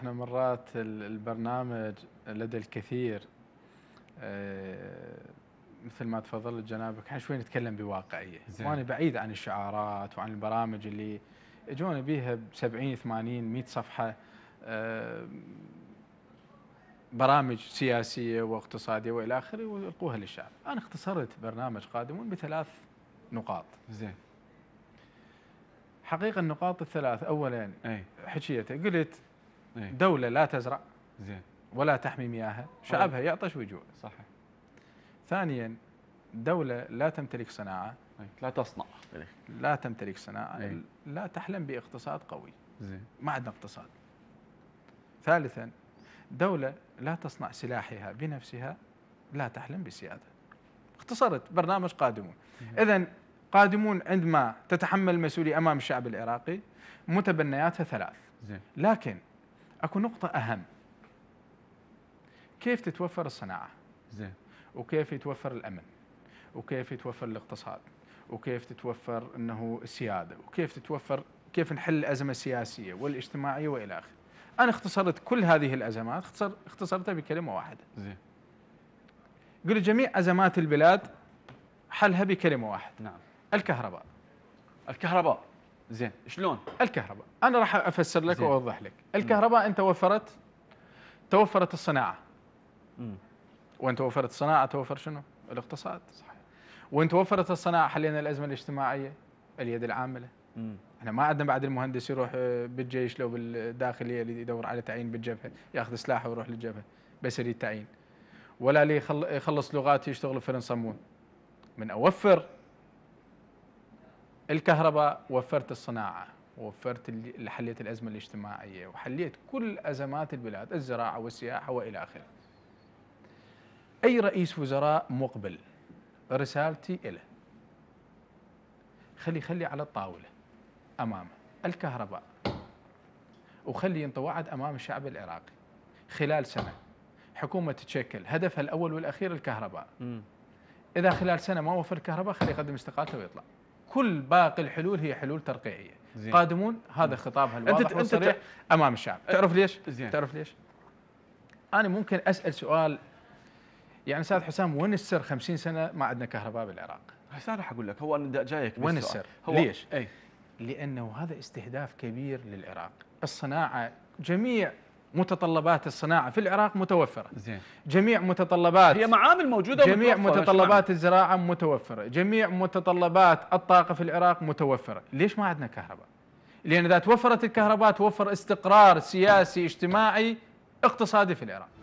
احنا مرات البرنامج لدى الكثير آه، مثل ما تفضلت جنابك احنا شوي نتكلم بواقعيه وانا بعيد عن الشعارات وعن البرامج اللي اجونا بيها ب 70 80 100 صفحه آه، برامج سياسيه واقتصاديه والى اخره والقوها للشعب. انا اختصرت برنامج قادمون بثلاث نقاط. زين. حقيقه النقاط الثلاث اولا أي. حكيته قلت إيه. دولة لا تزرع زين ولا تحمي مياهها طيب. شعبها يعطش ويجوع صحيح ثانيا دولة لا تمتلك صناعة طيب، لا تصنع لا تمتلك صناعة إيه. لا تحلم باقتصاد قوي زين ما عندنا اقتصاد ثالثا دولة لا تصنع سلاحها بنفسها لا تحلم بسيادة اختصرت برنامج قادمون إيه. إذا قادمون عندما تتحمل المسؤولية أمام الشعب العراقي متبنياتها ثلاث زين. لكن اكو نقطة أهم كيف تتوفر الصناعة؟ زين وكيف يتوفر الأمن؟ وكيف يتوفر الاقتصاد؟ وكيف تتوفر انه السيادة؟ وكيف تتوفر كيف نحل الأزمة السياسية والاجتماعية وإلى آخره. أنا اختصرت كل هذه الأزمات اختصر اختصرتها بكلمة واحدة. زين قلت جميع أزمات البلاد حلها بكلمة واحدة. نعم الكهرباء الكهرباء زين شلون الكهرباء انا راح افسر لك واوضح لك الكهرباء انت وفرت توفرت الصناعه امم وان توفرت الصناعه توفر شنو الاقتصاد صحيح وان توفرت الصناعه حلينا الازمه الاجتماعيه اليد العامله امم احنا ما عندنا بعد المهندس يروح آه، بالجيش لو بالداخليه اللي يدور على تعيين بالجبهه ياخذ سلاحه ويروح للجبهه بس يريد تعيين ولا لي يخلص لغات يشتغل في صمون. من اوفر الكهرباء وفرت الصناعة اللي حليت الأزمة الاجتماعية وحليت كل أزمات البلاد الزراعة والسياحة وإلى آخره أي رئيس وزراء مقبل رسالتي إله خلي خلي على الطاولة أمامه الكهرباء وخلي ينطوعد أمام الشعب العراقي خلال سنة حكومة تشكل هدفها الأول والأخير الكهرباء إذا خلال سنة ما وفر الكهرباء خلي يقدم استقالته ويطلع كل باقي الحلول هي حلول ترقيعيه زين. قادمون هذا خطابها الواضح انت انت ت... امام الشعب تعرف ليش زين. تعرف ليش انا ممكن اسال سؤال يعني استاذ حسام وين السر 50 سنه ما عندنا كهرباء بالعراق هسه راح اقول لك هو انا جايك وين السر هو ليش اي لانه هذا استهداف كبير للعراق الصناعه جميع متطلبات الصناعة في العراق متوفرة زين. جميع متطلبات هي معامل موجودة جميع متطلبات الزراعة متوفرة جميع متطلبات الطاقة في العراق متوفرة ليش ما عندنا كهرباء لأن إذا توفرت الكهرباء توفر استقرار سياسي اجتماعي اقتصادي في العراق